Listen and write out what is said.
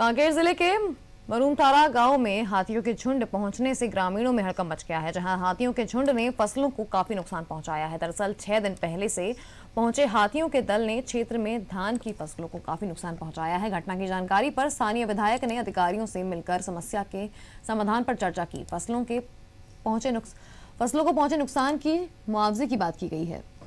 कांकेर जिले के मरूमतारा गांव में हाथियों के झुंड पहुंचने से ग्रामीणों में हड़कम मच गया है जहां हाथियों के झुंड ने फसलों को काफी नुकसान पहुंचाया है दरअसल छह दिन पहले से पहुंचे हाथियों के दल ने क्षेत्र में धान की फसलों को काफी नुकसान पहुंचाया है घटना की जानकारी पर स्थानीय विधायक ने अधिकारियों से मिलकर समस्या के समाधान पर चर्चा की फसलों के पहुंचे फसलों को पहुंचे नुकसान की मुआवजे की बात की गई है